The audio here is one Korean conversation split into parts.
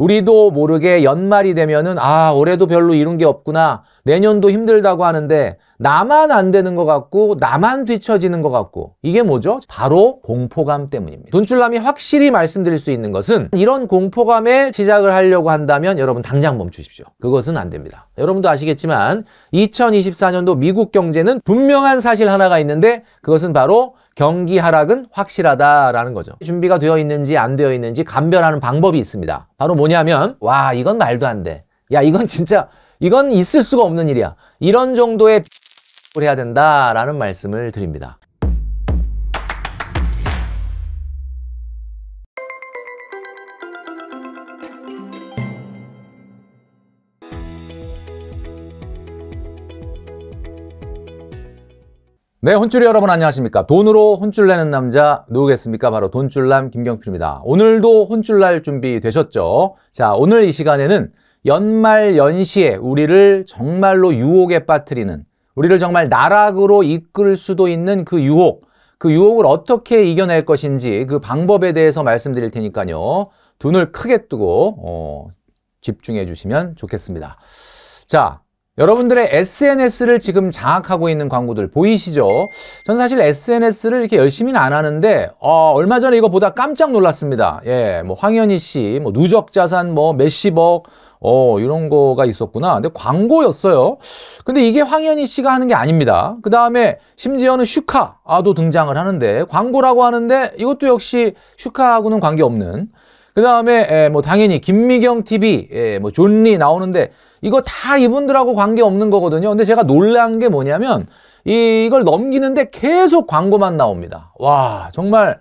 우리도 모르게 연말이 되면은 아 올해도 별로 이룬 게 없구나 내년도 힘들다고 하는데 나만 안 되는 것 같고 나만 뒤처지는 것 같고 이게 뭐죠? 바로 공포감 때문입니다. 돈출남이 확실히 말씀드릴 수 있는 것은 이런 공포감에 시작을 하려고 한다면 여러분 당장 멈추십시오. 그것은 안 됩니다. 여러분도 아시겠지만 2024년도 미국 경제는 분명한 사실 하나가 있는데 그것은 바로 경기 하락은 확실하다라는 거죠. 준비가 되어 있는지 안 되어 있는지 감별하는 방법이 있습니다. 바로 뭐냐면 와 이건 말도 안 돼. 야 이건 진짜 이건 있을 수가 없는 일이야. 이런 정도의 해야 된다라는 말씀을 드립니다. 네, 혼쭐이 여러분 안녕하십니까? 돈으로 혼쭐 내는 남자 누구겠습니까? 바로 돈쭐남 김경필입니다. 오늘도 혼쭐 날 준비 되셨죠? 자, 오늘 이 시간에는 연말 연시에 우리를 정말로 유혹에 빠뜨리는 우리를 정말 나락으로 이끌 수도 있는 그 유혹, 그 유혹을 어떻게 이겨낼 것인지 그 방법에 대해서 말씀드릴 테니까요. 눈을 크게 뜨고 어, 집중해 주시면 좋겠습니다. 자, 여러분들의 SNS를 지금 장악하고 있는 광고들 보이시죠? 전 사실 SNS를 이렇게 열심히는 안 하는데 어, 얼마 전에 이거 보다 깜짝 놀랐습니다. 예, 뭐 황현희 씨, 뭐 누적 자산 뭐 몇십억 어, 이런 거가 있었구나. 근데 광고였어요. 근데 이게 황현희 씨가 하는 게 아닙니다. 그 다음에 심지어는 슈카도 등장을 하는데 광고라고 하는데 이것도 역시 슈카하고는 관계없는 그 다음에 뭐 당연히 김미경 TV, 뭐 존리 나오는데 이거 다 이분들하고 관계 없는 거거든요. 근데 제가 놀란 게 뭐냐면 이, 이걸 넘기는데 계속 광고만 나옵니다. 와 정말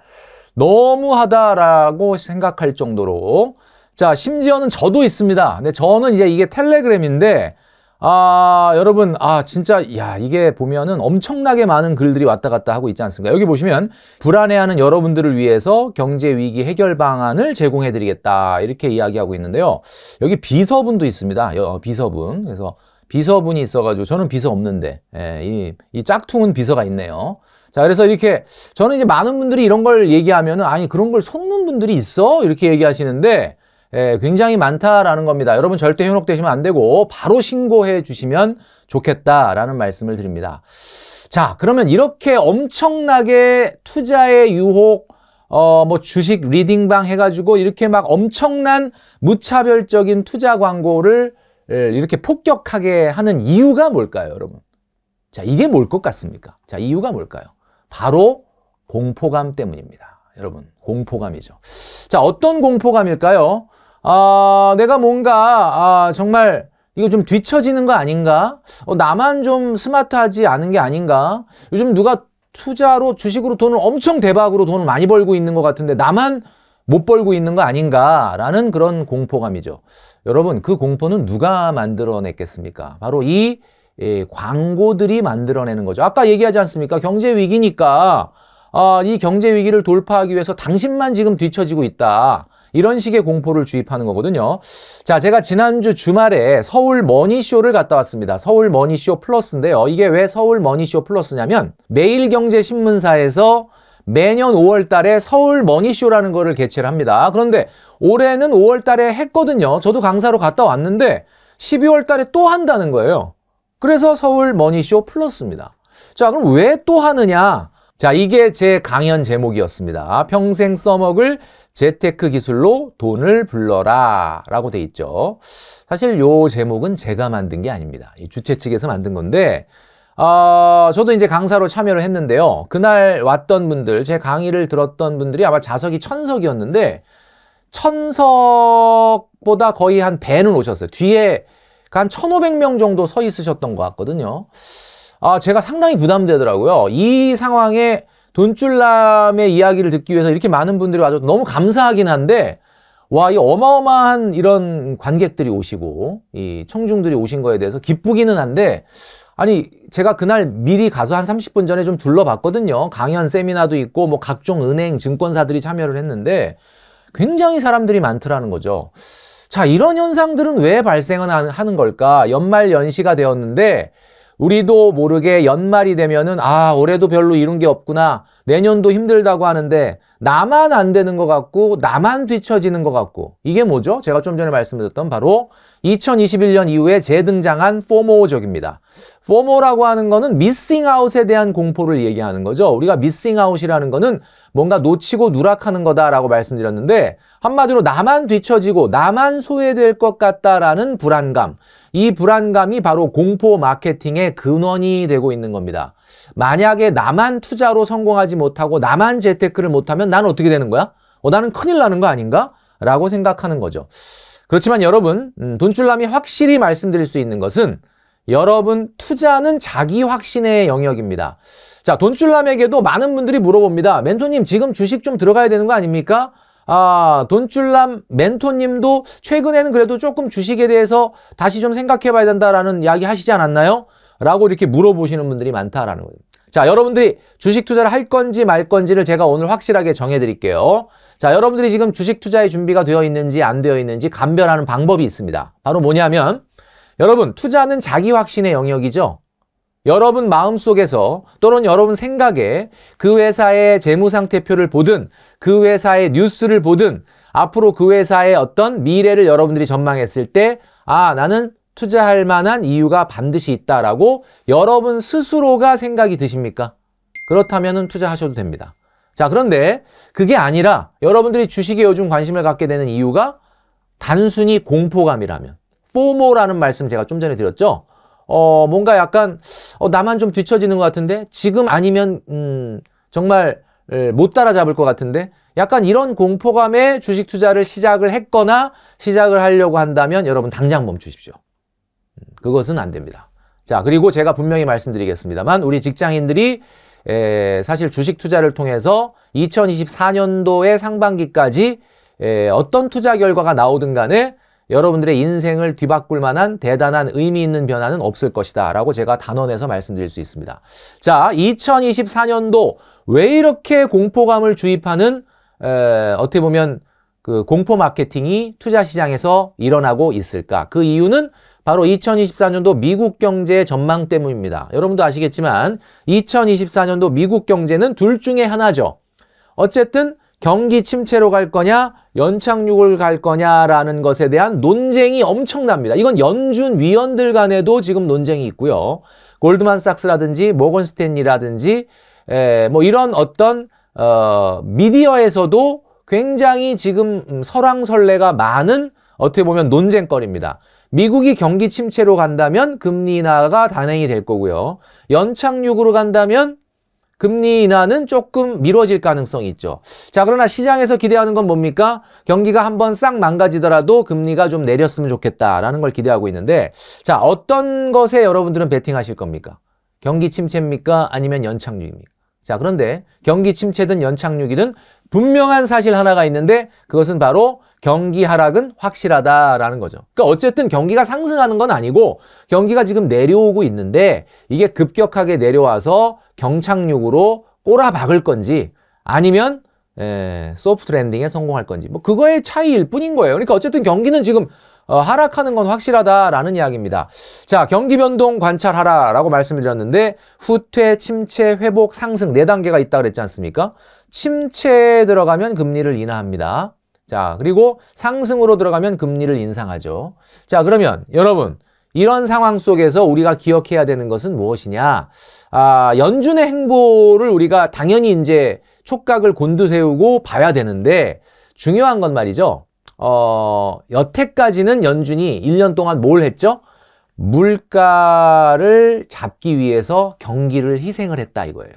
너무하다라고 생각할 정도로 자 심지어는 저도 있습니다. 근데 저는 이제 이게 텔레그램인데 아, 여러분, 아, 진짜, 야, 이게 보면은 엄청나게 많은 글들이 왔다 갔다 하고 있지 않습니까? 여기 보시면, 불안해하는 여러분들을 위해서 경제위기 해결 방안을 제공해드리겠다. 이렇게 이야기하고 있는데요. 여기 비서분도 있습니다. 여, 어, 비서분. 그래서 비서분이 있어가지고, 저는 비서 없는데, 예, 이, 이 짝퉁은 비서가 있네요. 자, 그래서 이렇게, 저는 이제 많은 분들이 이런 걸 얘기하면은, 아니, 그런 걸 속는 분들이 있어? 이렇게 얘기하시는데, 예, 굉장히 많다라는 겁니다. 여러분 절대 현혹되시면 안 되고 바로 신고해 주시면 좋겠다라는 말씀을 드립니다. 자, 그러면 이렇게 엄청나게 투자의 유혹, 어, 뭐 주식 리딩방 해가지고 이렇게 막 엄청난 무차별적인 투자 광고를 예, 이렇게 폭격하게 하는 이유가 뭘까요, 여러분? 자, 이게 뭘 것 같습니까? 자, 이유가 뭘까요? 바로 공포감 때문입니다. 여러분, 공포감이죠. 자, 어떤 공포감일까요? 아, 내가 뭔가 아, 정말 이거 좀 뒤처지는 거 아닌가? 어, 나만 좀 스마트하지 않은 게 아닌가? 요즘 누가 투자로 주식으로 돈을 엄청 대박으로 돈을 많이 벌고 있는 것 같은데 나만 못 벌고 있는 거 아닌가라는 그런 공포감이죠. 여러분 그 공포는 누가 만들어냈겠습니까? 바로 이 예, 광고들이 만들어내는 거죠. 아까 얘기하지 않습니까? 경제 위기니까 어, 이 경제 위기를 돌파하기 위해서 당신만 지금 뒤처지고 있다. 이런 식의 공포를 주입하는 거거든요. 자, 제가 지난주 주말에 서울 머니쇼를 갔다 왔습니다. 서울 머니쇼 플러스인데요. 이게 왜 서울 머니쇼 플러스냐면 매일경제신문사에서 매년 5월 달에 서울 머니쇼라는 거를 개최를 합니다. 그런데 올해는 5월 달에 했거든요. 저도 강사로 갔다 왔는데 12월 달에 또 한다는 거예요. 그래서 서울 머니쇼 플러스입니다. 자, 그럼 왜 또 하느냐? 자, 이게 제 강연 제목이었습니다. 평생 써먹을 재테크 기술로 돈을 불러라 라고 돼 있죠. 사실 요 제목은 제가 만든 게 아닙니다. 이 주최 측에서 만든 건데 어, 저도 이제 강사로 참여를 했는데요. 그날 왔던 분들, 제 강의를 들었던 분들이 아마 자석이 천석이었는데 천석보다 거의 한 배는 오셨어요. 뒤에 한 1,500명 정도 서 있으셨던 것 같거든요. 아, 제가 상당히 부담되더라고요. 이 상황에 돈줄남의 이야기를 듣기 위해서 이렇게 많은 분들이 와줘서 너무 감사하긴 한데 와, 이 어마어마한 이런 관객들이 오시고 이 청중들이 오신 거에 대해서 기쁘기는 한데 아니 제가 그날 미리 가서 한 30분 전에 좀 둘러봤거든요. 강연 세미나도 있고 뭐 각종 은행 증권사들이 참여를 했는데 굉장히 사람들이 많더라는 거죠. 자, 이런 현상들은 왜발생 하는 걸까? 연말 연시가 되었는데 우리도 모르게 연말이 되면은 아 올해도 별로 이런게 없구나 내년도 힘들다고 하는데 나만 안 되는 것 같고 나만 뒤처지는 것 같고 이게 뭐죠? 제가 좀 전에 말씀드렸던 바로 2021년 이후에 재등장한 포모적입니다 포모라고 하는 거는 미싱 아웃에 대한 공포를 얘기하는 거죠. 우리가 미싱 아웃이라는 거는 뭔가 놓치고 누락하는 거다라고 말씀드렸는데 한마디로 나만 뒤처지고 나만 소외될 것 같다라는 불안감. 이 불안감이 바로 공포 마케팅의 근원이 되고 있는 겁니다. 만약에 나만 투자로 성공하지 못하고 나만 재테크를 못하면 난 어떻게 되는 거야? 어, 나는 큰일 나는 거 아닌가? 라고 생각하는 거죠. 그렇지만 여러분, 음, 돈출남이 확실히 말씀드릴 수 있는 것은 여러분 투자는 자기 확신의 영역입니다. 자, 돈출남에게도 많은 분들이 물어봅니다. 멘토님, 지금 주식 좀 들어가야 되는 거 아닙니까? 아, 돈줄남 멘토님도 최근에는 그래도 조금 주식에 대해서 다시 좀 생각해 봐야 된다라는 이야기 하시지 않았나요? 라고 이렇게 물어보시는 분들이 많다라는 거예요. 자, 여러분들이 주식 투자를 할 건지 말 건지를 제가 오늘 확실하게 정해 드릴게요. 자, 여러분들이 지금 주식 투자에 준비가 되어 있는지 안 되어 있는지 감별하는 방법이 있습니다. 바로 뭐냐면 여러분, 투자는 자기 확신의 영역이죠. 여러분 마음속에서 또는 여러분 생각에 그 회사의 재무상태표를 보든 그 회사의 뉴스를 보든 앞으로 그 회사의 어떤 미래를 여러분들이 전망했을 때 아, 나는 투자할 만한 이유가 반드시 있다라고 여러분 스스로가 생각이 드십니까? 그렇다면 투자하셔도 됩니다. 자, 그런데 그게 아니라 여러분들이 주식에 요즘 관심을 갖게 되는 이유가 단순히 공포감이라면 포모라는 말씀 제가 좀 전에 드렸죠? 어, 뭔가 약간 어, 나만 좀 뒤처지는 것 같은데 지금 아니면 음, 정말 예, 못 따라잡을 것 같은데 약간 이런 공포감에 주식 투자를 시작을 했거나 시작을 하려고 한다면 여러분 당장 멈추십시오. 음, 그것은 안 됩니다. 자 그리고 제가 분명히 말씀드리겠습니다만 우리 직장인들이 에, 예, 사실 주식 투자를 통해서 2024년도의 상반기까지 에, 예, 어떤 투자 결과가 나오든 간에 여러분들의 인생을 뒤바꿀 만한 대단한 의미 있는 변화는 없을 것이다 라고 제가 단언해서 말씀드릴 수 있습니다. 자, 2024년도 왜 이렇게 공포감을 주입하는 에, 어떻게 보면 그 공포 마케팅이 투자 시장에서 일어나고 있을까? 그 이유는 바로 2024년도 미국 경제 전망 때문입니다. 여러분도 아시겠지만 2024년도 미국 경제는 둘 중에 하나죠. 어쨌든 경기 침체로 갈 거냐 연착륙을 갈 거냐라는 것에 대한 논쟁이 엄청납니다. 이건 연준 위원들 간에도 지금 논쟁이 있고요. 골드만삭스라든지 모건스탠리라든지 뭐 이런 어떤 어, 미디어에서도 굉장히 지금 설왕설래가 많은 어떻게 보면 논쟁거리입니다. 미국이 경기 침체로 간다면 금리 인하가 단행이 될 거고요. 연착륙으로 간다면 금리 인하는 조금 미뤄질 가능성이 있죠. 자, 그러나 시장에서 기대하는 건 뭡니까? 경기가 한번 싹 망가지더라도 금리가 좀 내렸으면 좋겠다라는 걸 기대하고 있는데 자, 어떤 것에 여러분들은 베팅하실 겁니까? 경기 침체입니까? 아니면 연착륙입니까? 자, 그런데 경기 침체든 연착륙이든 분명한 사실 하나가 있는데 그것은 바로 경기 하락은 확실하다라는 거죠. 그러니까 어쨌든 경기가 상승하는 건 아니고 경기가 지금 내려오고 있는데 이게 급격하게 내려와서 경착륙으로 꼬라박을 건지 아니면 에, 예, 소프트 랜딩에 성공할 건지 뭐 그거의 차이일 뿐인 거예요. 그러니까 어쨌든 경기는 지금 어, 하락하는 건 확실하다라는 이야기입니다. 자, 경기 변동 관찰하라라고 말씀을 드렸는데 후퇴, 침체, 회복, 상승 네 단계가 있다 고 그랬지 않습니까? 침체에 들어가면 금리를 인하합니다. 자, 그리고 상승으로 들어가면 금리를 인상하죠. 자, 그러면 여러분 이런 상황 속에서 우리가 기억해야 되는 것은 무엇이냐? 아, 연준의 행보를 우리가 당연히 이제 촉각을 곤두세우고 봐야 되는데 중요한 건 말이죠. 어, 여태까지는 연준이 1년 동안 뭘 했죠? 물가를 잡기 위해서 경기를 희생을 했다 이거예요.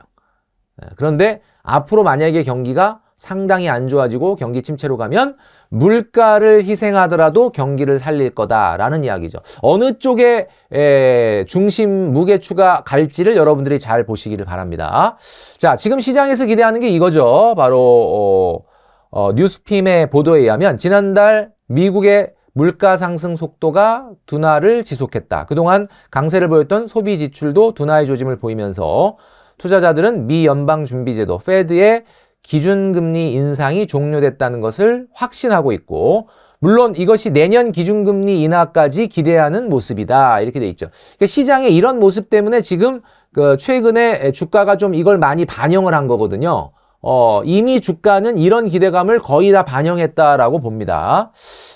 네, 그런데 앞으로 만약에 경기가 상당히 안 좋아지고 경기 침체로 가면 물가를 희생하더라도 경기를 살릴 거다라는 이야기죠. 어느 쪽에 에, 중심 무게추가 갈지를 여러분들이 잘 보시기를 바랍니다. 자, 지금 시장에서 기대하는 게 이거죠. 바로 어, 어, 뉴스핌의 보도에 의하면 지난달 미국의 물가 상승 속도가 둔화를 지속했다. 그동안 강세를 보였던 소비 지출도 둔화의 조짐을 보이면서 투자자들은 미 연방준비제도 페드의 기준금리 인상이 종료됐다는 것을 확신하고 있고 물론 이것이 내년 기준금리 인하까지 기대하는 모습이다 이렇게 돼 있죠. 그러니까 시장의 이런 모습 때문에 지금 그 최근에 주가가 좀 이걸 많이 반영을 한 거거든요. 어, 이미 주가는 이런 기대감을 거의 다 반영했다라고 봅니다.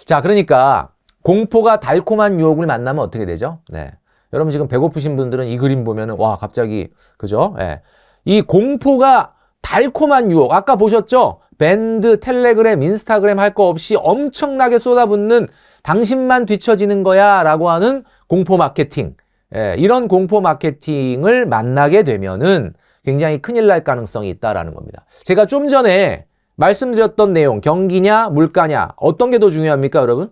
자, 그러니까 공포가 달콤한 유혹을 만나면 어떻게 되죠? 네. 여러분 지금 배고프신 분들은 이 그림 보면은 와 갑자기 그죠? 예. 이 공포가 달콤한 유혹 아까 보셨죠? 밴드, 텔레그램, 인스타그램 할 거 없이 엄청나게 쏟아붓는 당신만 뒤처지는 거야 라고 하는 공포 마케팅 예, 이런 공포 마케팅을 만나게 되면은 굉장히 큰일 날 가능성이 있다라는 겁니다. 제가 좀 전에 말씀드렸던 내용 경기냐 물가냐 어떤 게 더 중요합니까 여러분?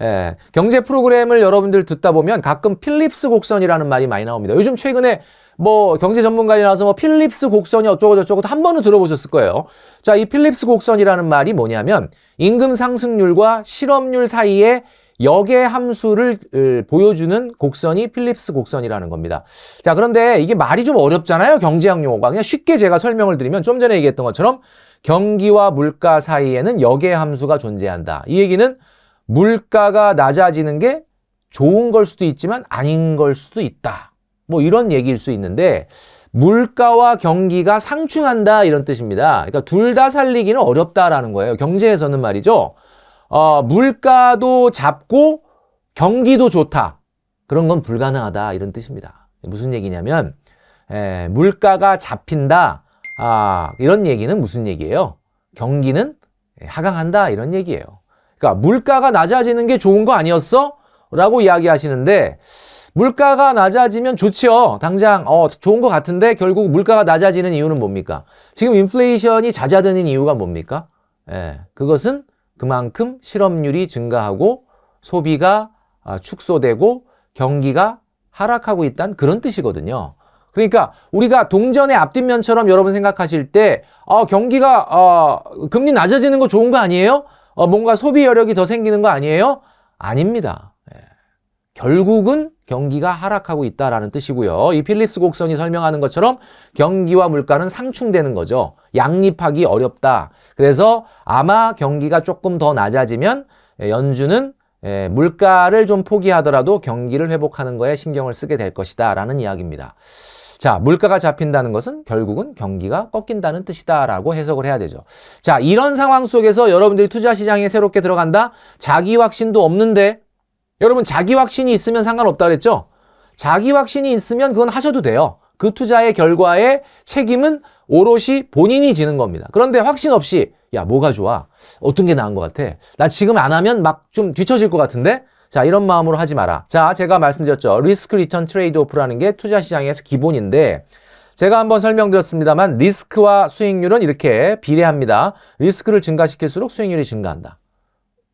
예, 경제 프로그램을 여러분들 듣다 보면 가끔 필립스 곡선이라는 말이 많이 나옵니다. 요즘 최근에 뭐 경제 전문가에 나와서 뭐 필립스 곡선이 어쩌고 저쩌고 한 번은 들어보셨을 거예요. 자, 이 필립스 곡선이라는 말이 뭐냐면 임금 상승률과 실업률 사이에 역의 함수를 보여주는 곡선이 필립스 곡선이라는 겁니다. 자, 그런데 이게 말이 좀 어렵잖아요. 경제학 용어가. 그냥 쉽게 제가 설명을 드리면 좀 전에 얘기했던 것처럼 경기와 물가 사이에는 역의 함수가 존재한다. 이 얘기는 물가가 낮아지는 게 좋은 걸 수도 있지만 아닌 걸 수도 있다. 뭐 이런 얘기일 수 있는데 물가와 경기가 상충한다 이런 뜻입니다. 그러니까 둘 다 살리기는 어렵다라는 거예요. 경제에서는 말이죠. 어, 물가도 잡고 경기도 좋다. 그런 건 불가능하다 이런 뜻입니다. 무슨 얘기냐면 에, 예, 물가가 잡힌다. 아, 이런 얘기는 무슨 얘기예요? 경기는 예, 하강한다 이런 얘기예요. 그러니까 물가가 낮아지는 게 좋은 거 아니었어? 라고 이야기하시는데 물가가 낮아지면 좋지요. 당장 어, 좋은 것 같은데 결국 물가가 낮아지는 이유는 뭡니까? 지금 인플레이션이 잦아드는 이유가 뭡니까? 예, 그것은 그만큼 실업률이 증가하고 소비가 아, 축소되고 경기가 하락하고 있다는 그런 뜻이거든요. 그러니까 우리가 동전의 앞뒷면처럼 여러분 생각하실 때 어, 경기가 어, 금리 낮아지는 거 좋은 거 아니에요? 어, 뭔가 소비 여력이 더 생기는 거 아니에요? 아닙니다. 예. 결국은 경기가 하락하고 있다라는 뜻이고요. 이 필립스 곡선이 설명하는 것처럼 경기와 물가는 상충되는 거죠. 양립하기 어렵다. 그래서 아마 경기가 조금 더 낮아지면 예, 연준은 예, 물가를 좀 포기하더라도 경기를 회복하는 거에 신경을 쓰게 될 것이다 라는 이야기입니다. 자, 물가가 잡힌다는 것은 결국은 경기가 꺾인다는 뜻이다라고 해석을 해야 되죠. 자, 이런 상황 속에서 여러분들이 투자 시장에 새롭게 들어간다? 자기 확신도 없는데 여러분 자기 확신이 있으면 상관없다 그랬죠? 자기 확신이 있으면 그건 하셔도 돼요. 그 투자의 결과에 책임은 오롯이 본인이 지는 겁니다. 그런데 확신 없이 야 뭐가 좋아? 어떤 게 나은 것 같아? 나 지금 안 하면 막 좀 뒤처질 것 같은데? 자 이런 마음으로 하지 마라 자 제가 말씀드렸죠 리스크 리턴 트레이드 오프라는 게 투자 시장에서 기본인데 제가 한번 설명드렸습니다만 리스크와 수익률은 이렇게 비례합니다 리스크를 증가시킬수록 수익률이 증가한다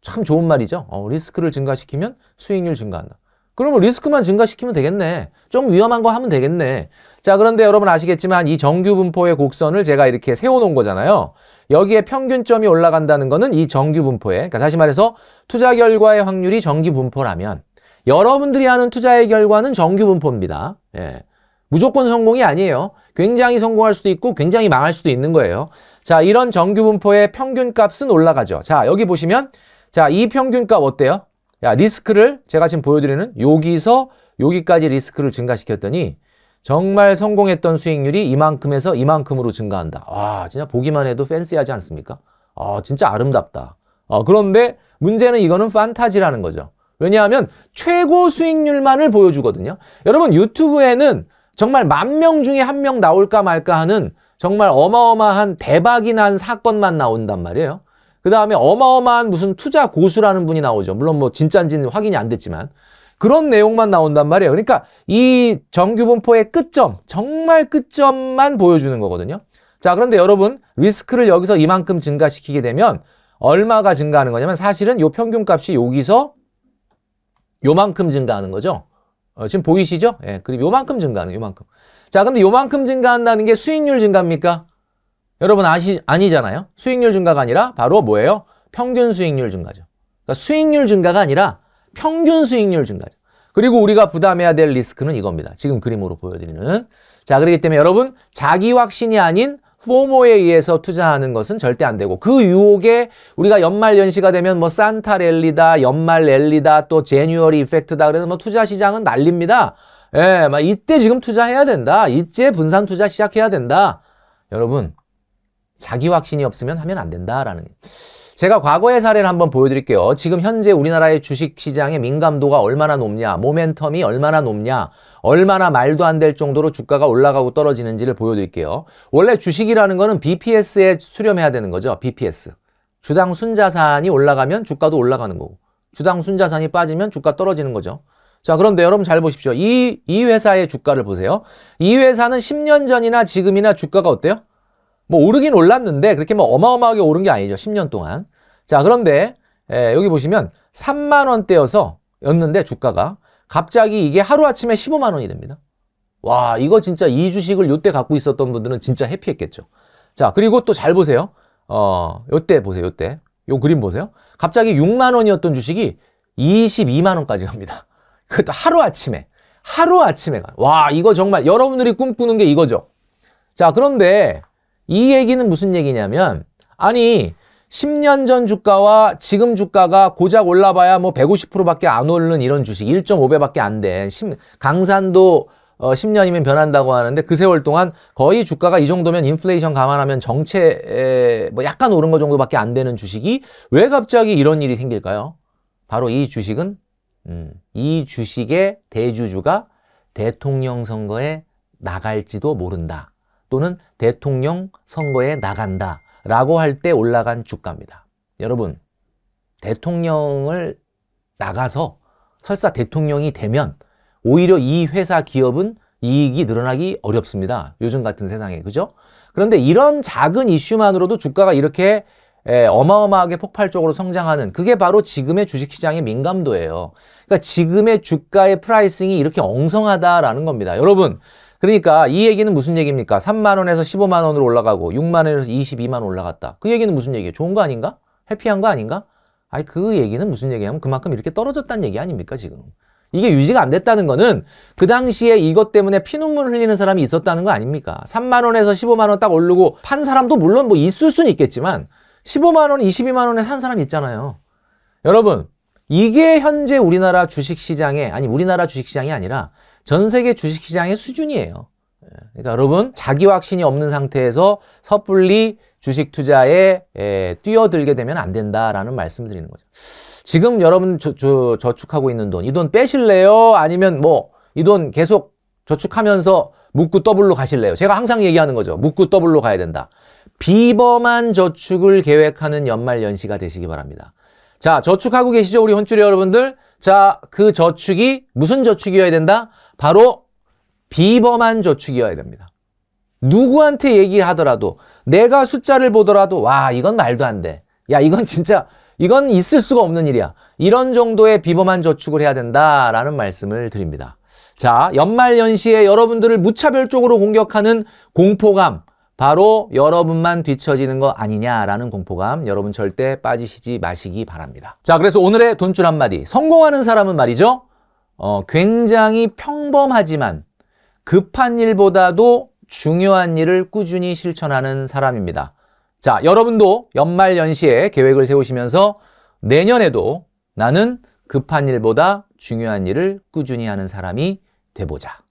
참 좋은 말이죠 어, 리스크를 증가시키면 수익률 증가한다 그러면 리스크만 증가시키면 되겠네 좀 위험한 거 하면 되겠네 자 그런데 여러분 아시겠지만 이 정규 분포의 곡선을 제가 이렇게 세워놓은 거잖아요 여기에 평균점이 올라간다는 것은 이 정규 분포에 그러니까 다시 말해서 투자 결과의 확률이 정규 분포라면 여러분들이 하는 투자의 결과는 정규 분포입니다. 예. 무조건 성공이 아니에요. 굉장히 성공할 수도 있고 굉장히 망할 수도 있는 거예요. 자, 이런 정규 분포의 평균값은 올라가죠. 자, 여기 보시면 자, 이 평균값 어때요? 야, 리스크를 제가 지금 보여드리는 여기서 여기까지 리스크를 증가시켰더니 정말 성공했던 수익률이 이만큼에서 이만큼으로 증가한다. 와, 진짜 보기만 해도 팬시하지 않습니까? 아, 진짜 아름답다. 아, 그런데 문제는 이거는 판타지라는 거죠. 왜냐하면 최고 수익률만을 보여주거든요. 여러분 유튜브에는 정말 만 명 중에 한 명 나올까 말까 하는 정말 어마어마한 대박이 난 사건만 나온단 말이에요. 그 다음에 어마어마한 무슨 투자 고수라는 분이 나오죠. 물론 뭐 진짠지는 확인이 안 됐지만. 그런 내용만 나온단 말이에요. 그러니까 이 정규분포의 끝점, 정말 끝점만 보여주는 거거든요. 자, 그런데 여러분 리스크를 여기서 이만큼 증가시키게 되면 얼마가 증가하는 거냐면 사실은 요 평균값이 여기서 요만큼 증가하는 거죠. 어, 지금 보이시죠? 예, 그리고 요만큼 증가하는 요만큼. 자, 근데 요만큼 증가한다는 게 수익률 증가입니까? 여러분 아시 아니잖아요. 수익률 증가가 아니라 바로 뭐예요? 평균 수익률 증가죠. 그러니까 수익률 증가가 아니라 평균 수익률 증가죠. 그리고 우리가 부담해야 될 리스크는 이겁니다. 지금 그림으로 보여드리는. 자, 그렇기 때문에 여러분 자기 확신이 아닌 포모에 의해서 투자하는 것은 절대 안 되고 그 유혹에 우리가 연말 연시가 되면 뭐 산타 랠리다, 연말 랠리다, 또 제뉴얼이 펙트다 그래서 뭐 투자 시장은 난립니다. 예, 막 이때 지금 투자해야 된다. 이때 분산 투자 시작해야 된다. 여러분 자기 확신이 없으면 하면 안 된다라는 제가 과거의 사례를 한번 보여드릴게요. 지금 현재 우리나라의 주식시장의 민감도가 얼마나 높냐, 모멘텀이 얼마나 높냐, 얼마나 말도 안 될 정도로 주가가 올라가고 떨어지는지를 보여드릴게요. 원래 주식이라는 거는 BPS에 수렴해야 되는 거죠. BPS. 주당 순자산이 올라가면 주가도 올라가는 거고 주당 순자산이 빠지면 주가 떨어지는 거죠. 자 그런데 여러분 잘 보십시오. 이, 이 회사의 주가를 보세요. 이 회사는 10년 전이나 지금이나 주가가 어때요? 뭐 오르긴 올랐는데 그렇게 뭐 어마어마하게 오른 게 아니죠. 10년 동안. 자, 그런데 에, 예, 여기 보시면 3만 원대여서 였는데 주가가 갑자기 이게 하루아침에 15만 원이 됩니다. 와, 이거 진짜 이 주식을 요때 갖고 있었던 분들은 진짜 해피했겠죠. 자, 그리고 또 잘 보세요. 어, 요때 보세요. 요때. 요 그림 보세요. 갑자기 6만 원이었던 주식이 22만 원까지 갑니다. 그것도 하루아침에. 하루아침에 가. 와, 이거 정말 여러분들이 꿈꾸는 게 이거죠. 자, 그런데 이 얘기는 무슨 얘기냐면 아니 10년 전 주가와 지금 주가가 고작 올라봐야 뭐 150%밖에 안오른 이런 주식 1.5배밖에 안된 강산도 어, 10년이면 변한다고 하는데 그 세월 동안 거의 주가가 이 정도면 인플레이션 감안하면 정체에 뭐 약간 오른 거 정도밖에 안 되는 주식이 왜 갑자기 이런 일이 생길까요? 바로 이 주식은 음, 이 주식의 대주주가 대통령 선거에 나갈지도 모른다. 또는 대통령 선거에 나간다 라고 할 때 올라간 주가입니다. 여러분 대통령을 나가서 설사 대통령이 되면 오히려 이 회사 기업은 이익이 늘어나기 어렵습니다. 요즘 같은 세상에 그죠? 그런데 이런 작은 이슈만으로도 주가가 이렇게 예, 어마어마하게 폭발적으로 성장하는 그게 바로 지금의 주식시장의 민감도예요. 그러니까 지금의 주가의 프라이싱이 이렇게 엉성하다라는 겁니다. 여러분 그러니까 이 얘기는 무슨 얘기입니까? 3만 원에서 15만 원으로 올라가고 6만 원에서 22만 원 올라갔다. 그 얘기는 무슨 얘기예요? 좋은 거 아닌가? 해피한 거 아닌가? 아니 그 얘기는 무슨 얘기냐면 그만큼 이렇게 떨어졌다는 얘기 아닙니까 지금? 이게 유지가 안 됐다는 거는 그 당시에 이것 때문에 피눈물 흘리는 사람이 있었다는 거 아닙니까? 3만 원에서 15만 원 딱 오르고 판 사람도 물론 뭐 있을 수는 있겠지만 15만 원, 22만 원에 산 사람 있잖아요. 여러분 이게 현재 우리나라 주식시장에 아니 우리나라 주식시장이 아니라 전 세계 주식시장의 수준이에요. 예, 그러니까 여러분 자기 확신이 없는 상태에서 섣불리 주식 투자에 에, 예, 뛰어들게 되면 안 된다라는 말씀 드리는 거죠. 지금 여러분 저, 저, 저축하고 있는 돈, 이 돈 빼실래요? 아니면 뭐 이 돈 계속 저축하면서 묶고 더블로 가실래요? 제가 항상 얘기하는 거죠. 묶고 더블로 가야 된다. 비범한 저축을 계획하는 연말 연시가 되시기 바랍니다. 자, 저축하고 계시죠? 우리 혼쭐이 여러분들. 자, 그 저축이 무슨 저축이어야 된다? 바로 비범한 저축이어야 됩니다. 누구한테 얘기하더라도 내가 숫자를 보더라도 와 이건 말도 안 돼. 야 이건 진짜 이건 있을 수가 없는 일이야. 이런 정도의 비범한 저축을 해야 된다라는 말씀을 드립니다. 자, 연말연시에 여러분들을 무차별적으로 공격하는 공포감, 바로 여러분만 뒤처지는 거 아니냐라는 공포감 여러분 절대 빠지시지 마시기 바랍니다. 자, 그래서 오늘의 돈줄 한마디. 성공하는 사람은 말이죠. 어, 굉장히 평범하지만 급한 일보다도 중요한 일을 꾸준히 실천하는 사람입니다. 자, 여러분도 연말 연시에 계획을 세우시면서 내년에도 나는 급한 일보다 중요한 일을 꾸준히 하는 사람이 돼보자.